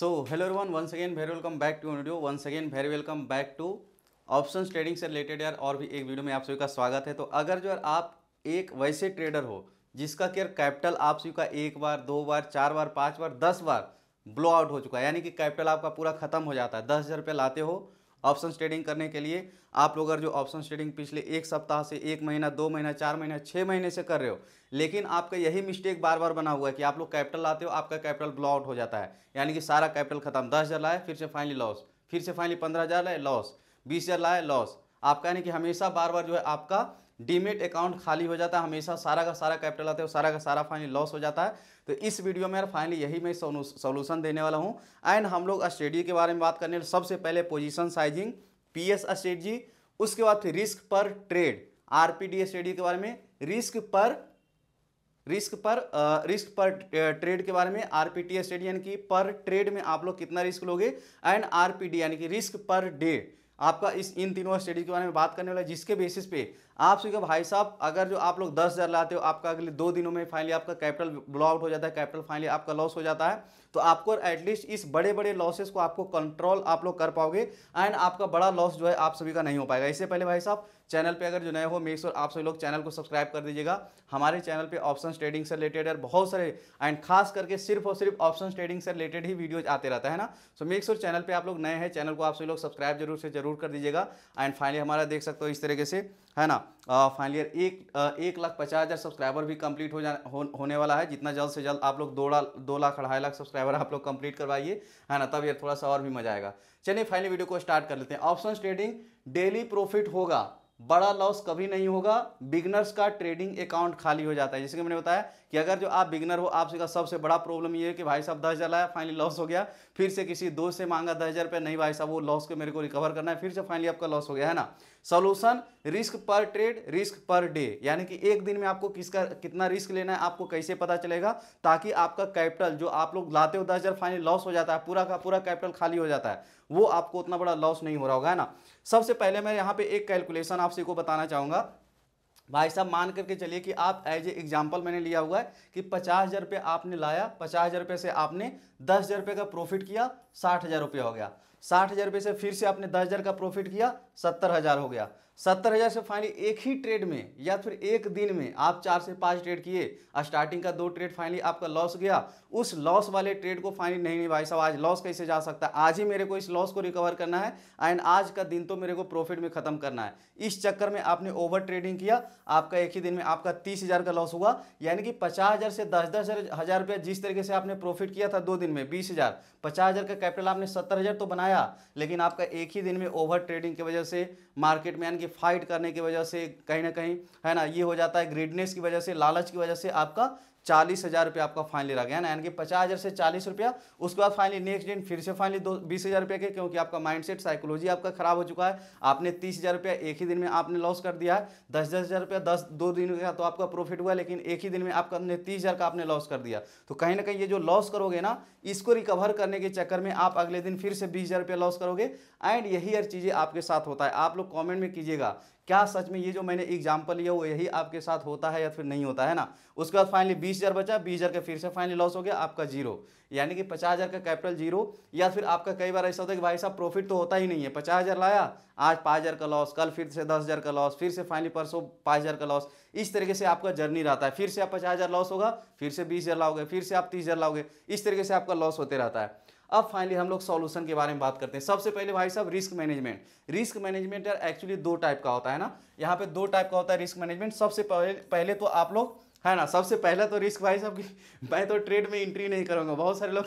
so hello everyone once again very welcome back to video once again very welcome back to option trading से related यार और भी एक video में आप सभी का स्वागत है तो अगर जो यार आप एक वैसे ट्रेडर हो जिसका केयर कैपिटल आप सभी का एक बार दो बार चार बार पाँच बार दस बार ब्लो आउट हो चुका है यानी कि कैपिटल आपका पूरा खत्म हो जाता है दस हज़ार रुपये लाते हो ऑप्शन ट्रेडिंग करने के लिए आप लोग अगर जो ऑप्शन ट्रेडिंग पिछले एक सप्ताह से एक महीना दो महीना चार महीना छः महीने से कर रहे हो लेकिन आपका यही मिस्टेक बार बार बना हुआ है कि आप लोग कैपिटल लाते हो आपका कैपिटल ब्लॉक हो जाता है यानी कि सारा कैपिटल खत्म दस हज़ार लाए फिर से फाइनली लॉस फिर से फाइनली पंद्रह हज़ार लाए लॉस बीस हज़ार लाए लॉस आपका यानी कि हमेशा बार बार जो है आपका डीमेट अकाउंट खाली हो जाता है हमेशा सारा का सारा कैपिटल आता है सारा का सारा फाइनली लॉस हो जाता है तो इस वीडियो में यार फाइनली यही मैं सोल्यूशन देने वाला हूँ एंड हम लोग स्टडी के बारे में बात करने सबसे पहले position sizing P S strategy उसके बाद फिर रिस्क पर trade R P D study के बारे में रिस्क पर रिस्क पर रिस्क पर ट्रेड के बारे में आर पी टी एस यानी कि पर ट्रेड में आप लोग कितना रिस्क लोगे एंड आर पी डी यानी कि रिस्क पर डे आपका इस इन तीनों स्टडी के बारे में बात करने वाला है जिसके बेसिस पे आप सोचिए भाई साहब अगर जो आप लोग दस हज़ार लाते हो आपका अगले दो दिनों में फाइनली आपका कैपिटल ब्लो आउट हो जाता है कैपिटल फाइनली आपका लॉस हो जाता है तो आपको एटलीस्ट इस बड़े बड़े लॉसेस को आपको कंट्रोल आप लोग कर पाओगे एंड आपका बड़ा लॉस जो है आप सभी का नहीं हो पाएगा इससे पहले भाई साहब चैनल पे अगर जो नए हो मेक श्योर आप सभी लोग चैनल को सब्सक्राइब कर दीजिएगा हमारे चैनल पे ऑप्शन ट्रेडिंग से रिलेटेड और बहुत सारे एंड खास करके सिर्फ और सिर्फ ऑप्शन ट्रेडिंग से रिलेटेड ही वीडियोज आते रहता है ना सो मेक श्योर चैनल पे आप लोग नए हैं चैनल को आप सभी लोग सब्सक्राइब जरूर से जरूर कर दीजिएगा एंड फाइनली हमारा देख सकते हो इस तरीके से है ना फाइनली एक एक लाख पचास हज़ार सब्सक्राइबर भी कंप्लीट हो जा हो, होने वाला है जितना जल्द से जल्द आप लोग दो लाख दो लाख अढ़ाई लाख सब्सक्राइबर आप लोग कंप्लीट करवाइए है ना तब यार थोड़ा सा और भी मजा आएगा चलिए फाइनली वीडियो को स्टार्ट कर लेते हैं ऑप्शन ट्रेडिंग डेली प्रॉफिट होगा बड़ा लॉस कभी नहीं होगा बिगनर्स का ट्रेडिंग अकाउंट खाली हो जाता है जैसे कि मैंने बताया कि अगर जो आप बिगनर हो आपसे सबसे बड़ा प्रॉब्लम ये है कि भाई साहब दस हज़ार लाया फाइनली लॉस हो गया फिर से किसी दोस्त से मांगा दस हज़ार रुपया नहीं भाई साहब वो लॉस को मेरे को रिकवर करना है फिर से फाइनली आपका लॉस हो गया है ना सोल्यूशन रिस्क पर ट्रेड रिस्क पर डे यानी कि एक दिन में आपको किसका कितना रिस्क लेना है आपको कैसे पता चलेगा ताकि आपका कैपिटल जो आप लोग लाते हो दस हज़ार फाइनली लॉस हो जाता है पूरा का पूरा कैपिटल खाली हो जाता है वो आपको उतना बड़ा लॉस नहीं हो रहा होगा है ना सबसे पहले मैं यहाँ पे एक कैलकुलेशन आपसे को बताना चाहूँगा भाई साहब मान करके चलिए कि आप एज ए एग्जाम्पल मैंने लिया हुआ है कि पचास हज़ार रुपये आपने लाया पचास हज़ार रुपये से आपने दस हज़ार रुपये का प्रॉफिट किया साठ हज़ार रुपये हो गया साठ हज़ार रुपये से फिर से आपने दस हज़ार का प्रॉफिट किया सत्तर हज़ार हो गया सत्तर हज़ार से फाइनली एक ही ट्रेड में या फिर एक दिन में आप चार से पांच ट्रेड किए स्टार्टिंग का दो ट्रेड फाइनली आपका लॉस गया उस लॉस वाले ट्रेड को फाइनली नहीं नहीं भाई साहब आज लॉस कैसे जा सकता है आज ही मेरे को इस लॉस को रिकवर करना है एंड आज का दिन तो मेरे को प्रॉफिट में ख़त्म करना है इस चक्कर में आपने ओवर ट्रेडिंग किया आपका एक ही दिन में आपका तीस हज़ार का लॉस हुआ यानी कि पचास हज़ार से दस दस हज़ार रुपया जिस तरीके से आपने प्रॉफिट किया था दो दिन में बीस हज़ार पचास हज़ार का कैपिटल आपने सत्तर हज़ार तो बनाया लेकिन आपका एक ही दिन में ओवर ट्रेडिंग की वजह से मार्केट में यानी कि फाइट करने की वजह से कहीं ना कहीं है ना ये हो जाता है ग्रीडनेस की वजह से लालच की वजह से आपका चालीस हज़ार रुपया आपका फाइनली ले गया ना यानी कि पचास हज़ार से चालीस रुपया उसके बाद फाइनली नेक्स्ट दिन फिर से फाइनली दो बीस हज़ार रुपया के क्योंकि आपका माइंडसेट साइकोलॉजी आपका खराब हो चुका है आपने तीस हज़ार रुपया एक ही दिन में आपने लॉस कर दिया है दस दस हज़ार रुपया दस दो दिन का तो आपका प्रॉफिट हुआ लेकिन एक ही दिन में आपका आपने तीस हज़ार का आपने लॉस कर दिया तो कहीं ना कहीं ये जो लॉस करोगे ना इसको रिकवर करने के चक्कर में आप अगले दिन फिर से बीस हज़ार रुपया लॉस करोगे एंड यही हर चीज़ें आपके साथ होता है आप लोग कॉमेंट में कीजिएगा क्या सच में ये जो मैंने एग्जाम्पल लिया वो यही आपके साथ होता है या फिर नहीं होता है ना उसके बाद फाइनली बीस हज़ार बचा बीस हज़ार का फिर से फाइनली लॉस हो गया आपका जीरो यानी कि पचास हज़ार का कैपिटल जीरो या फिर आपका कई बार ऐसा होता है कि भाई साहब प्रॉफिट तो होता ही नहीं है पचास हज़ार लाया आज पाँच हज़ार का लॉस कल फिर से दस हज़ार का लॉस फिर से फाइनली परसों पाँच हज़ार का लॉस इस तरीके से आपका जर्नी रहता है फिर से आप पचास हज़ार लॉस होगा फिर से बीस हज़ार लाओगे फिर से आप तीस हज़ार लाओगे इस तरीके से आपका लॉस होते रहता है अब फाइनली हम लोग सॉल्यूशन के बारे में बात करते हैं सबसे पहले भाई साहब रिस्क मैनेजमेंट रिस्क मैनेजमेंट यार एक्चुअली दो टाइप का होता है ना यहाँ पे दो टाइप का होता है रिस्क मैनेजमेंट सबसे पहले पहले तो आप लोग है ना सबसे पहले तो रिस्क भाई साहब की मैं तो ट्रेड में एंट्री नहीं करूँगा बहुत सारे लोग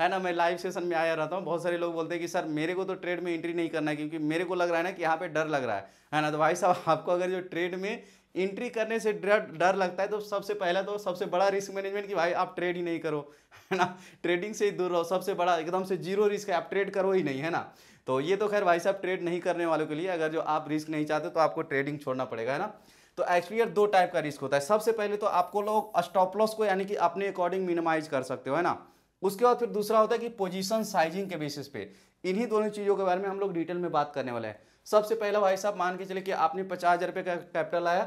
है ना मैं लाइव सेशन में आया रहता हूँ बहुत सारे लोग बोलते हैं कि सर मेरे को तो ट्रेड में एंट्री नहीं करना है क्योंकि मेरे को लग रहा है ना कि यहाँ पे डर लग रहा है है ना तो भाई साहब आपको अगर जो ट्रेड में एंट्री करने से डर डर लगता है तो सबसे पहला तो सबसे बड़ा रिस्क मैनेजमेंट कि भाई आप ट्रेड ही नहीं करो है ना ट्रेडिंग से ही दूर रहो सबसे बड़ा एकदम से जीरो रिस्क है आप ट्रेड करो ही नहीं है ना तो ये तो खैर भाई साहब ट्रेड नहीं करने वालों के लिए अगर जो आप रिस्क नहीं चाहते तो आपको ट्रेडिंग छोड़ना पड़ेगा है ना तो एक्सपीरियर दो टाइप का रिस्क होता है सबसे पहले तो आपको लोग स्टॉप लॉस को यानी कि अपने अकॉर्डिंग मिनिमाइज कर सकते हो है ना उसके बाद फिर दूसरा होता है कि पोजीशन साइजिंग के बेसिस पे इन्हीं दोनों चीज़ों के बारे में हम लोग डिटेल में बात करने वाले हैं सबसे पहला भाई साहब मान के चले कि आपने पचास हज़ार रुपये का कैपिटल आया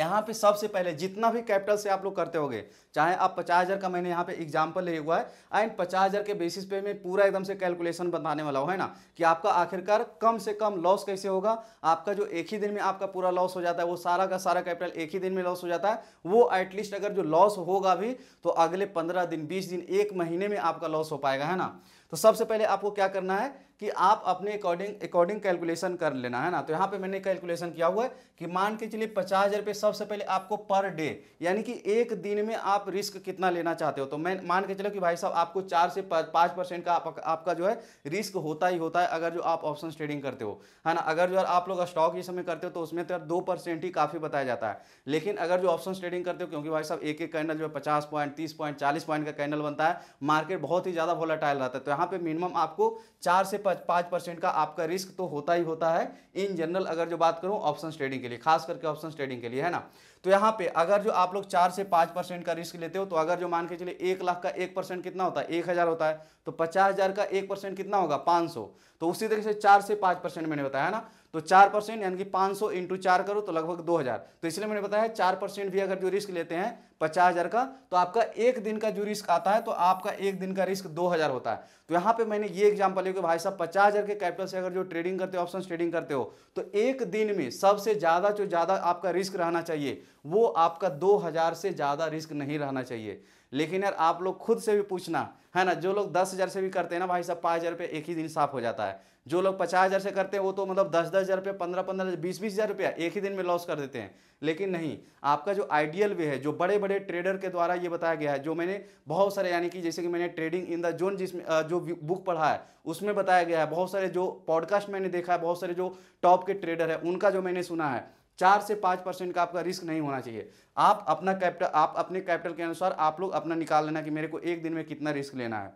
यहाँ पे सबसे पहले जितना भी कैपिटल से आप लोग करते होगे चाहे आप पचास हज़ार का मैंने यहाँ पे एग्जाम्पल लिया हुआ है एंड पचास हज़ार के बेसिस पे मैं पूरा एकदम से कैलकुलेशन बताने वाला हूँ है ना कि आपका आखिरकार कम से कम लॉस कैसे होगा आपका जो एक ही दिन में आपका पूरा लॉस हो जाता है वो सारा का सारा कैपिटल एक ही दिन में लॉस हो जाता है वो एटलीस्ट अगर जो लॉस होगा भी तो अगले पंद्रह दिन बीस दिन एक महीने में आपका लॉस हो पाएगा है ना तो सबसे पहले आपको क्या करना है कि आप अपने अकॉर्डिंग अकॉर्डिंग कैलकुलेशन कर लेना है ना तो यहाँ पे मैंने कैलकुलेशन किया हुआ है कि मान के चलिए पचास हज़ार रुपये सबसे पहले आपको पर डे यानी कि एक दिन में आप रिस्क कितना लेना चाहते हो तो मैं मान के चलो कि भाई साहब आपको चार से पाँच परसेंट का आप, आपका जो है रिस्क होता ही होता है अगर जो आप ऑप्शन ट्रेडिंग करते हो है ना अगर जो आप लोग स्टॉक इस समय करते हो तो उसमें तो दो परसेंट ही काफ़ी बताया जाता है लेकिन अगर जो ऑप्शन ट्रेडिंग करते हो क्योंकि भाई साहब एक एक कैंडल जो है पचास पॉइंट तीस पॉइंट चालीस पॉइंट का कैंडल बनता है मार्केट बहुत ही ज़्यादा वोलाटाइल रहता है तो यहाँ पर मिनिमम आपको चार से पाँच परसेंट का आपका रिस्क तो होता ही होता है इन जनरल अगर जो बात करूँ ऑप्शन ट्रेडिंग के लिए खास करके ऑप्शन ट्रेडिंग के लिए है ना तो यहाँ पे अगर जो आप लोग चार से पाँच परसेंट का रिस्क लेते हो तो अगर जो मान के चलिए एक लाख का एक परसेंट कितना होता है एक हज़ार होता है तो पचास हज़ार का एक परसेंट कितना होगा पाँच सौ तो उसी तरीके से चार से पाँच परसेंट मैंने बताया ना तो चार परसेंट यानी कि पांच सौ इंटू चार करो तो लगभग दो हज़ार तो इसलिए मैंने बताया चार परसेंट भी अगर जो रिस्क लेते हैं पचास हज़ार का तो आपका एक दिन का जो रिस्क आता है तो आपका एक दिन का रिस्क दो हज़ार होता है तो यहां पे मैंने ये एग्जाम्पल लिया कि भाई साहब पचास हज़ार के कैपिटल से अगर जो ट्रेडिंग करते हो ऑप्शन ट्रेडिंग करते हो तो एक दिन में सबसे ज़्यादा जो ज़्यादा आपका रिस्क रहना चाहिए वो आपका दो हज़ार से ज़्यादा रिस्क नहीं रहना चाहिए लेकिन यार आप लोग खुद से भी पूछना है ना जो लोग दस हज़ार से भी करते हैं ना भाई साहब पाँच हज़ार रुपये एक ही दिन साफ हो जाता है जो लोग पचास हज़ार से करते हैं वो तो मतलब दस दस हज़ार रुपया पंद्रह पंद्रह हज़ार बीस बीस हज़ार रुपया एक ही दिन में लॉस कर देते हैं लेकिन नहीं आपका जो आइडियल वे है जो बड़े बड़े ट्रेडर के द्वारा ये बताया गया है जो मैंने बहुत सारे यानी कि जैसे कि मैंने ट्रेडिंग इन द जोन जिसमें जो बुक पढ़ा है उसमें बताया गया है बहुत सारे जो पॉडकास्ट मैंने देखा है बहुत सारे जो टॉप के ट्रेडर है उनका जो मैंने सुना है चार से पाँच परसेंट का आपका रिस्क नहीं होना चाहिए आप अपना कैपिटल आप अपने कैपिटल के अनुसार आप लोग अपना निकाल लेना कि मेरे को एक दिन में कितना रिस्क लेना है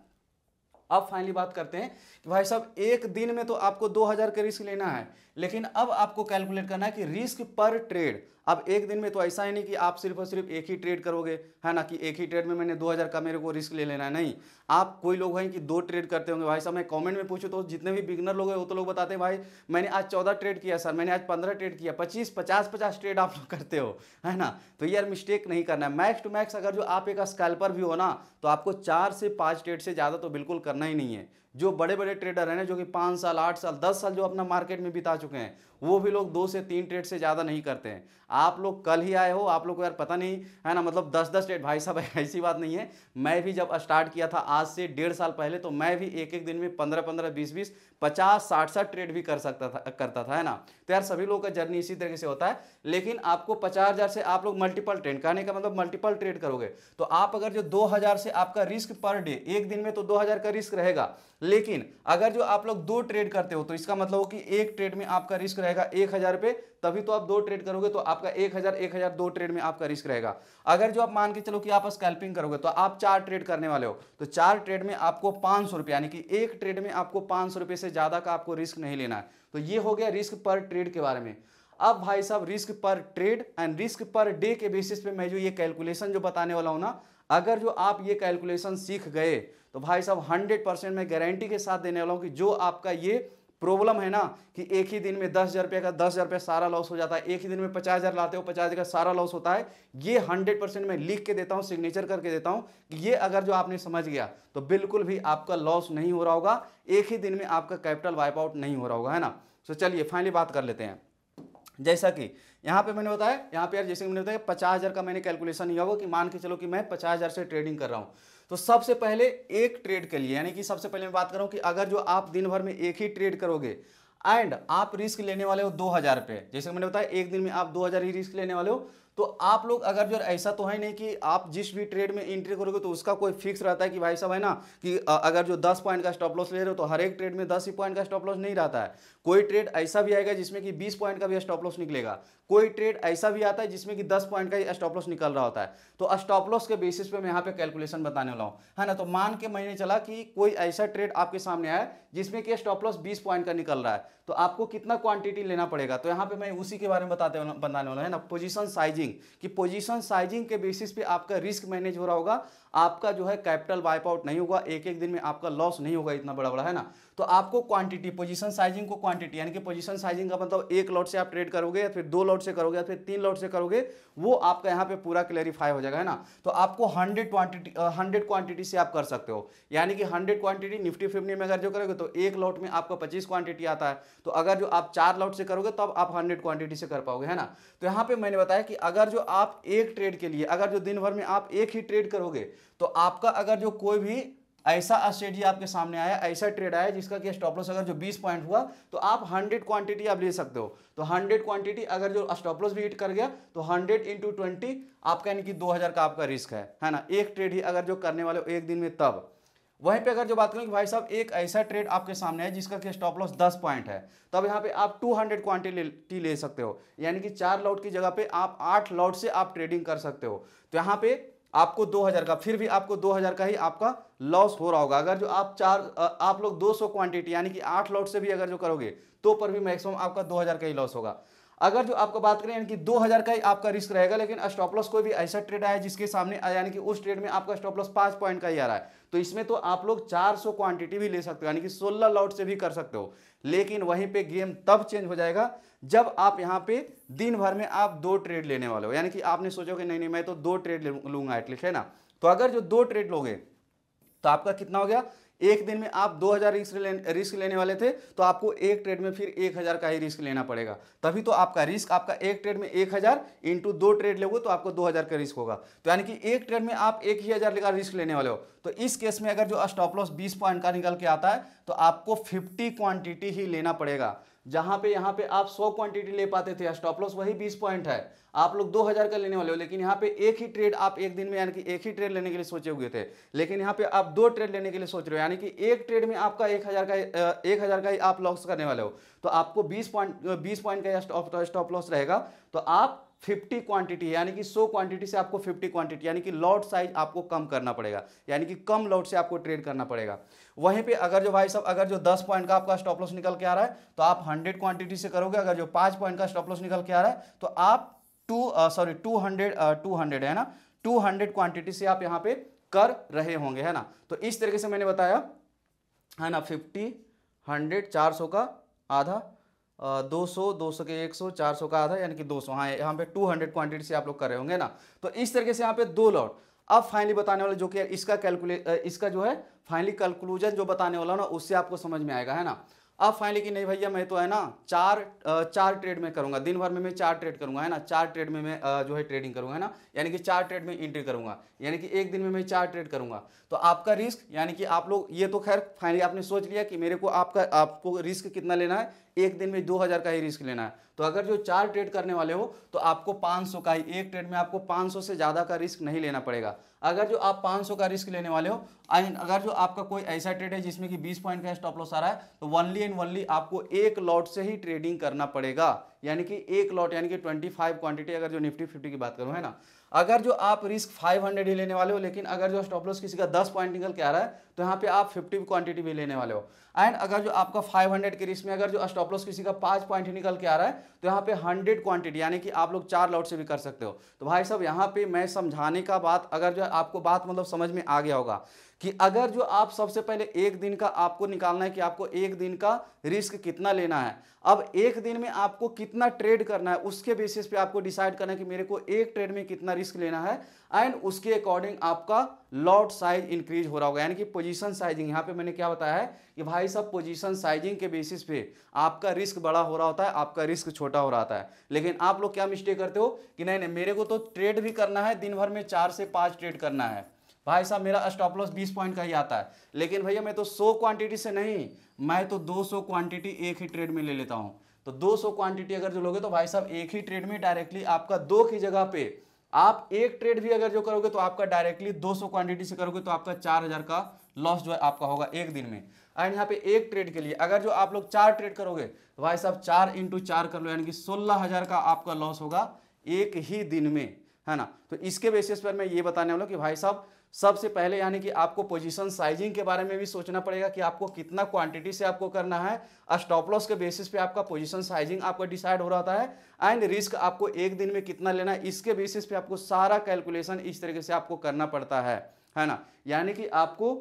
अब फाइनली बात करते हैं कि भाई साहब एक दिन में तो आपको 2000 का रिस्क लेना है लेकिन अब आपको कैलकुलेट करना है कि रिस्क पर ट्रेड अब एक दिन में तो ऐसा ही नहीं कि आप सिर्फ और सिर्फ एक ही ट्रेड करोगे है ना कि एक ही ट्रेड में मैंने 2000 का मेरे को रिस्क ले लेना है नहीं आप कोई लोग हैं कि दो ट्रेड करते होंगे भाई साहब मैं कमेंट में पूछूँ तो जितने भी बिगनर लोग हैं वो तो लोग बताते हैं भाई मैंने आज चौदह ट्रेड किया सर मैंने आज पंद्रह ट्रेड किया पच्चीस पचास पचास ट्रेड आप लोग करते हो है ना तो यार मिस्टेक नहीं करना है मैक्स टू मैक्स अगर जो आप एक स्कैल्पर भी हो ना तो आपको चार से पाँच ट्रेड से ज़्यादा तो बिल्कुल करना ही नहीं है जो बड़े बड़े ट्रेडर हैं ना जो कि पाँच साल आठ साल दस साल जो अपना मार्केट में बिता चुके हैं वो भी लोग दो से तीन ट्रेड से ज़्यादा नहीं करते हैं आप लोग कल ही आए हो आप लोग को यार पता नहीं है ना मतलब दस दस ट्रेड भाई साहब ऐसी बात नहीं है मैं भी जब स्टार्ट किया था आज से डेढ़ साल पहले तो मैं भी एक एक दिन में पंद्रह पंद्रह बीस बीस पचास साठ साठ ट्रेड भी कर सकता था करता था है ना तो यार सभी लोगों का जर्नी इसी तरीके से होता है लेकिन आपको पचास हज़ार से आप लोग मल्टीपल ट्रेड कहने का मतलब मल्टीपल ट्रेड करोगे तो आप अगर जो दो हज़ार से आपका रिस्क पर डे एक दिन में तो दो हज़ार का रिस्क रहेगा लेकिन अगर जो आप लोग दो ट्रेड करते हो तो इसका मतलब हो कि एक ट्रेड में आपका रिस्क रहेगा रहेगा एक हज़ार पे तभी तो आप दो ट्रेड करोगे तो आपका एक हज़ार एक हज़ार दो ट्रेड में आपका रिस्क रहेगा अगर जो आप मान के चलो कि आप स्कैल्पिंग करोगे तो आप चार ट्रेड करने वाले हो तो चार ट्रेड में आपको पांच सौ यानी कि एक ट्रेड में आपको पांच सौ से ज़्यादा का आपको रिस्क नहीं लेना है तो ये हो गया रिस्क पर ट्रेड के बारे में अब भाई साहब रिस्क पर ट्रेड एंड रिस्क पर डे के बेसिस पे मैं जो ये कैलकुलेशन जो बताने वाला हूं ना अगर जो आप ये कैलकुलेशन सीख गए तो भाई साहब 100 परसेंट मैं गारंटी के साथ देने वाला हूं कि जो आपका ये प्रॉब्लम है ना कि एक ही दिन में दस हज़ार रुपये का दस हज़ार रुपये सारा लॉस हो जाता है एक ही दिन में पचास हज़ार लाते हो पचास हज़ार का सारा लॉस होता है ये हंड्रेड परसेंट मैं लिख के देता हूँ सिग्नेचर करके देता हूँ कि ये अगर जो आपने समझ गया तो बिल्कुल भी आपका लॉस नहीं हो रहा होगा एक ही दिन में आपका कैपिटल वाइप आउट नहीं हो रहा होगा है ना तो चलिए फाइनली बात कर लेते हैं जैसा कि यहाँ पे मैंने बताया यहाँ पे यार जैसे मैंने बताया पचास हज़ार का मैंने कैलकुलेशन लिया होगा कि मान के चलो कि मैं पचास हज़ार से ट्रेडिंग कर रहा हूँ तो सबसे पहले एक ट्रेड के लिए यानी कि सबसे पहले मैं बात कर रहा हूँ कि अगर जो आप दिन भर में एक ही ट्रेड करोगे एंड आप रिस्क लेने वाले हो दो हज़ार पे जैसे मैंने बताया एक दिन में आप दो हज़ार ही रिस्क लेने वाले हो तो आप लोग अगर जो ऐसा तो है नहीं कि आप जिस भी ट्रेड में एंट्री करोगे तो उसका कोई फिक्स रहता है कि भाई साहब है ना कि अगर जो दस पॉइंट का स्टॉप लॉस ले रहे हो तो हर एक ट्रेड में दस ही पॉइंट का स्टॉप लॉस नहीं रहता है कोई ट्रेड ऐसा भी आएगा जिसमें कि बीस पॉइंट का भी स्टॉप लॉस निकलेगा कोई ट्रेड ऐसा भी आता है जिसमें कि दस पॉइंट का स्टॉप लॉस निकल रहा होता है तो स्टॉप लॉस के बेसिस पे मैं यहाँ पे कैलकुलेशन बताने वाला हूँ है ना तो मान के मैंने चला कि कोई ऐसा ट्रेड आपके सामने आया जिसमें कि स्टॉप लॉस बीस पॉइंट का निकल रहा है तो आपको कितना क्वांटिटी लेना पड़ेगा तो यहाँ पे मैं उसी के बारे में बताते बताने वाला है ना पोजिशन साइजिंग साइजिंग कि पोजीशन साइजिंग के बेसिस पे आपका रिस्क मैनेज हो रहा होगा आपका जो है कैपिटल वाइपआउट नहीं होगा एक एक दिन में आपका लॉस नहीं होगा इतना बड़ा बड़ा है ना तो आपको क्वांटिटी पोजीशन साइजिंग को क्वांटिटी यानी कि पोजीशन साइजिंग का मतलब एक लॉट से आप ट्रेड करोगे या फिर दो लॉट से करोगे या फिर तीन लॉट से करोगे वो आपका यहाँ पे पूरा क्लैरिफाई हो जाएगा है ना तो आपको हंड्रेड क्वांटिटी हंड्रेड क्वांटिटी से आप कर सकते हो यानी कि हंड्रेड क्वांटिटी निफ्टी फिफ्टी में अगर जो करोगे तो एक लॉट में आपका पच्चीस क्वांटिटी आता है तो अगर जो आप चार लॉट से करोगे तब तो आप हंड्रेड क्वांटिटी से कर पाओगे है ना तो यहाँ पर मैंने बताया कि अगर जो आप एक ट्रेड के लिए अगर जो दिन भर में आप एक ही ट्रेड करोगे तो आपका अगर जो कोई भी ऐसा स्ट्रेटी आपके सामने आया ऐसा ट्रेड आया जिसका कि स्टॉप लॉस अगर जो 20 पॉइंट हुआ तो आप 100 क्वांटिटी आप ले सकते हो तो 100 क्वांटिटी अगर जो स्टॉप लॉस भी हिट कर गया तो 100 इंटू ट्वेंटी आपका यानी कि 2000 का आपका रिस्क है है ना एक ट्रेड ही अगर जो करने वाले हो एक दिन में तब वहीं पे अगर जो बात करें कि भाई साहब एक ऐसा ट्रेड आपके सामने है जिसका कि स्टॉप लॉस 10 पॉइंट है तब तो यहाँ पे आप 200 क्वांटिटी ले सकते हो यानी कि चार लॉट की जगह पे आप आठ लॉट से आप ट्रेडिंग कर सकते हो तो यहाँ पे आपको 2000 का फिर भी आपको 2000 का ही आपका लॉस हो रहा होगा अगर जो आप चार आप लोग 200 क्वांटिटी यानी कि आठ लॉट से भी अगर जो करोगे तो पर भी मैक्सिमम आपका 2000 का ही लॉस होगा अगर जो आपको बात करें यानी कि 2000 का ही आपका रिस्क रहेगा लेकिन स्टॉप कोई भी ऐसा ट्रेड आया जिसके सामने यानी कि उस ट्रेड में आपका स्टॉप पांच पॉइंट का ही आ रहा है तो इसमें तो आप लोग 400 क्वांटिटी भी ले सकते हो यानी कि 16 लॉट से भी कर सकते हो लेकिन वहीं पे गेम तब चेंज हो जाएगा जब आप यहाँ पे दिन भर में आप दो ट्रेड लेने वाले हो यानी कि आपने सोचो कि नहीं नहीं मैं तो दो ट्रेड लूंगा एटलीस्ट है ना तो अगर जो दो ट्रेड लोगे तो आपका कितना हो गया एक दिन में आप 2000 रिस्क लेन, रिस्क लेने वाले थे तो आपको एक ट्रेड में फिर 1000 का ही रिस्क लेना पड़ेगा तभी तो आपका रिस्क आपका एक ट्रेड में 1000 हज़ार इंटू दो ट्रेड लोगे तो आपको 2000 का रिस्क होगा तो यानी कि एक ट्रेड में आप एक ही हज़ार का रिस्क लेने वाले हो तो इस केस में अगर जो स्टॉप लॉस बीस पॉइंट का निकल के आता है तो आपको फिफ्टी क्वांटिटी ही लेना पड़ेगा जहां पे यहां पे आप 100 क्वांटिटी ले पाते थे स्टॉप लॉस वही 20 पॉइंट है आप लोग 2000 का लेने वाले हो लेकिन यहाँ पे एक ही ट्रेड आप एक दिन में यानी कि एक ही ट्रेड लेने के लिए सोचे हुए थे लेकिन यहाँ पे आप दो ट्रेड लेने के लिए सोच रहे हो यानी कि एक ट्रेड में आपका एक हज़ार का एक हज़ार का ही आप लॉस करने वाले हो तो आपको बीस पॉइंट बीस पॉइंट का स्टॉप लॉस रहेगा तो आप 50 क्वांटिटी यानी कि 100 क्वांटिटी से आपको 50 क्वांटिटी यानी कि लॉट साइज आपको कम करना पड़ेगा यानी कि कम लॉट से आपको ट्रेड करना पड़ेगा वहीं पे अगर जो भाई साहब अगर जो 10 पॉइंट का आपका स्टॉप लॉस निकल के आ रहा है तो आप 100 क्वांटिटी से करोगे अगर जो 5 पॉइंट का स्टॉप लॉस निकल के आ रहा है तो आप टू सॉरी टू हंड्रेड है ना टू क्वांटिटी से आप यहाँ पे कर रहे होंगे है ना तो इस तरीके से मैंने बताया है ना फिफ्टी हंड्रेड चार का आधा दो सौ दो सौ के एक सौ चार सौ का आधा यानी कि दो सौ हाँ यहाँ पे टू हंड्रेड क्वान्टिटी से आप लोग कर रहे होंगे ना तो इस तरीके से यहाँ पे दो लॉट अब फाइनली बताने वाले जो कि इसका कैलकुले इसका जो है फाइनली कंक्लूजन जो बताने वाला ना उससे आपको समझ में आएगा है ना अब फाइनली कि नहीं भैया मैं तो है ना चार चार ट्रेड में करूंगा दिन भर में मैं चार ट्रेड करूंगा है ना चार ट्रेड में मैं जो है ट्रेडिंग करूंगा है ना यानी कि चार ट्रेड में एंट्री करूंगा यानी कि एक दिन में मैं चार ट्रेड करूंगा तो आपका रिस्क यानी कि आप लोग ये तो खैर फाइनली आपने सोच लिया कि मेरे को आपका आपको रिस्क कितना लेना है एक दिन में दो हज़ार का ही रिस्क लेना है तो अगर जो चार ट्रेड करने वाले हो तो आपको पांच सौ का ही एक ट्रेड में आपको पाँच सौ से ज़्यादा का रिस्क नहीं लेना पड़ेगा अगर जो आप पांच सौ का रिस्क लेने वाले हो अगर जो आपका कोई ऐसा ट्रेड है जिसमें कि बीस पॉइंट का स्टॉप लॉस आ रहा है तो वनली एंड वनली आपको एक लॉट से ही ट्रेडिंग करना पड़ेगा यानी कि एक लॉट यानी कि ट्वेंटी फाइव क्वांटिटी अगर जो निफ्टी फिफ्टी की बात करूँ है ना अगर जो आप रिस्क 500 ही लेने वाले हो लेकिन अगर जो स्टॉप लॉस किसी का 10 पॉइंट निकल के आ रहा है तो यहाँ पे आप 50 क्वांटिटी भी लेने वाले हो एंड अगर जो आपका 500 के रिस्क में अगर जो स्टॉप लॉस किसी का 5 पॉइंट निकल के आ रहा है तो यहाँ पे 100 क्वांटिटी यानी कि आप लोग चार लॉट से भी कर सकते हो तो भाई साहब यहाँ पे मैं समझाने का बात अगर जो आपको बात मतलब समझ में आ गया होगा कि अगर जो आप सबसे पहले एक दिन का आपको निकालना है कि आपको एक दिन का रिस्क कितना लेना है अब एक दिन में आपको कितना ट्रेड करना है उसके बेसिस पे आपको डिसाइड करना है कि मेरे को एक ट्रेड में कितना रिस्क लेना है एंड उसके अकॉर्डिंग आपका लॉट साइज इंक्रीज हो रहा होगा यानी कि पोजीशन साइजिंग यहाँ पे मैंने क्या बताया है कि भाई साहब पोजीशन साइजिंग के बेसिस पे आपका रिस्क बड़ा हो रहा होता है आपका रिस्क छोटा हो रहा होता है लेकिन आप लोग क्या मिस्टेक करते हो कि नहीं नहीं मेरे को तो ट्रेड भी करना है दिन भर में चार से पाँच ट्रेड करना है भाई साहब मेरा स्टॉप लॉस 20 पॉइंट का ही आता है लेकिन भैया मैं तो 100 क्वांटिटी से नहीं मैं तो 200 क्वांटिटी एक ही ट्रेड में ले लेता हूँ तो 200 क्वांटिटी अगर जो लोगे तो भाई साहब एक ही ट्रेड में डायरेक्टली आपका दो की जगह पे आप एक ट्रेड भी अगर जो करोगे तो आपका डायरेक्टली 200 क्वांटिटी से करोगे तो आपका 4000 का लॉस जो है आपका होगा एक दिन में एंड यहाँ पे एक ट्रेड के लिए अगर जो आप लोग चार ट्रेड करोगे तो भाई साहब चार इंटू चार कर लो यानी कि सोलह का आपका लॉस होगा एक ही दिन में है ना तो इसके बेसिस पर मैं ये बताने वाला कि भाई साहब सबसे पहले यानी कि आपको पोजीशन साइजिंग के बारे में भी सोचना पड़ेगा कि आपको कितना क्वांटिटी से आपको करना है स्टॉप लॉस के बेसिस पे आपका पोजीशन साइजिंग आपका डिसाइड हो रहा है एंड रिस्क आपको एक दिन में कितना लेना है इसके बेसिस पे आपको सारा कैलकुलेशन इस तरीके से आपको करना पड़ता है है ना यानी कि आपको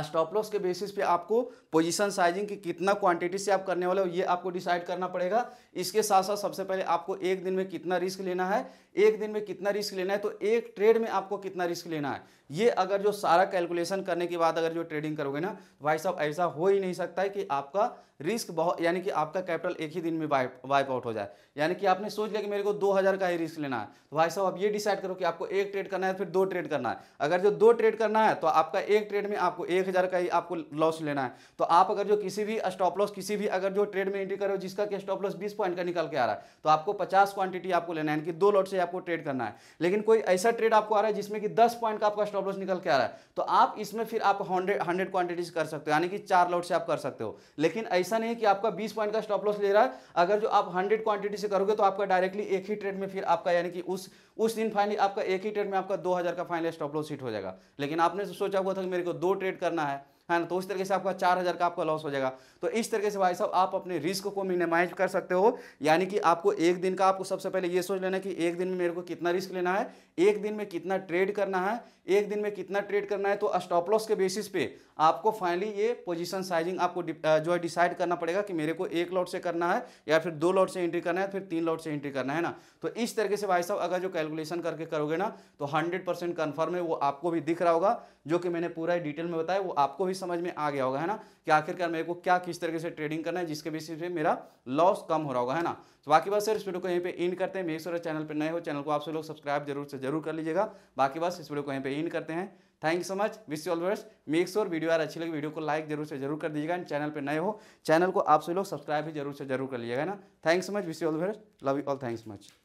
स्टॉप लॉस के बेसिस पे आपको पोजीशन साइजिंग की कितना क्वांटिटी से आप करने वाले हो ये आपको डिसाइड करना पड़ेगा इसके साथ साथ सबसे पहले आपको एक दिन में कितना रिस्क लेना है एक दिन में कितना रिस्क लेना है तो एक ट्रेड में आपको कितना रिस्क लेना है ये अगर जो सारा कैलकुलेशन करने के बाद अगर जो ट्रेडिंग करोगे ना भाई साहब ऐसा हो ही नहीं सकता है कि आपका रिस्क बहुत यानी कि आपका कैपिटल एक ही दिन में वाइप वाइप आउट हो जाए यानी कि आपने सोच लिया कि मेरे को दो हज़ार का ही रिस्क लेना है तो भाई साहब आप ये डिसाइड करो कि आपको एक ट्रेड करना है फिर दो ट्रेड करना है अगर जो दो ट्रेड करना है तो आपका एक ट्रेड में आपको एक हज़ार का ही आपको लॉस लेना है तो आप अगर जो किसी भी स्टॉप लॉस किसी भी अगर जो ट्रेड में एंट्री करो जिसका कि स्टॉप लॉस बीस पॉइंट का निकल के आ रहा है तो आपको पचास क्वांटिटी आपको लेना है यानी कि दो लॉट से आपको ट्रेड करना है लेकिन कोई ऐसा ट्रेड आपको आ रहा है जिसमें कि दस पॉइंट का आपका स्टॉप लॉस निकल के आ रहा है तो आप इसमें फिर आप हंड्रेड हंड्रेड क्वांटिटीज कर सकते हो यानी कि चार लॉट से आप कर सकते हो लेकिन ऐसा ऐसा नहीं कि आपका 20 पॉइंट का स्टॉप लॉस ले रहा है अगर जो आप 100 क्वांटिटी से करोगे तो आपका डायरेक्टली एक ही ट्रेड में फिर आपका यानी कि उस उस दिन फाइनली आपका एक ही ट्रेड में आपका 2000 का फाइनल स्टॉप लॉस हिट हो जाएगा लेकिन आपने तो सोचा हुआ था कि मेरे को दो ट्रेड करना है है ना तो उस तरीके से आपका चार हज़ार का आपका लॉस हो जाएगा तो इस तरीके से भाई साहब आप अपने रिस्क को मिनिमाइज कर सकते हो यानी कि आपको एक दिन का आपको सबसे पहले ये सोच लेना कि एक दिन में मेरे को कितना रिस्क लेना है एक दिन में कितना ट्रेड करना है एक दिन में कितना ट्रेड करना है तो स्टॉप लॉस के बेसिस पे आपको फाइनली ये पोजीशन साइजिंग आपको जो है डिसाइड करना पड़ेगा कि मेरे को एक लॉट से करना है या फिर दो लॉट से एंट्री करना है फिर तीन लॉट से एंट्री करना है ना तो इस तरीके से भाई साहब अगर जो कैलकुलेशन करके करोगे ना तो हंड्रेड परसेंट कन्फर्म है वो आपको भी दिख रहा होगा जो कि मैंने पूरा डिटेल में बताया वो आपको भी समझ में आ गया होगा है ना कि आखिरकार मेरे को क्या किस तरीके से ट्रेडिंग करना है जिसके बेसिस पे मेरा लॉस कम हो रहा होगा है ना तो बाकी बस सर इस वीडियो को यहीं पे इन करते हैं मेरे चैनल पर नए हो चैनल को आप सब लोग सब्सक्राइब जरूर से जरूर कर लीजिएगा बाकी बस इस वीडियो को यहीं पे इन करते हैं thank you so much wish you all best make sure video यार अच्छी लगी वीडियो को लाइक जरूर से जरूर कर दीजिएगा चैनल पे नए हो चैनल को आप सभी लोग सब्सक्राइब भी जरूर से जरूर कर लीजिएगा ना thank so much wish you all best love you all thanks much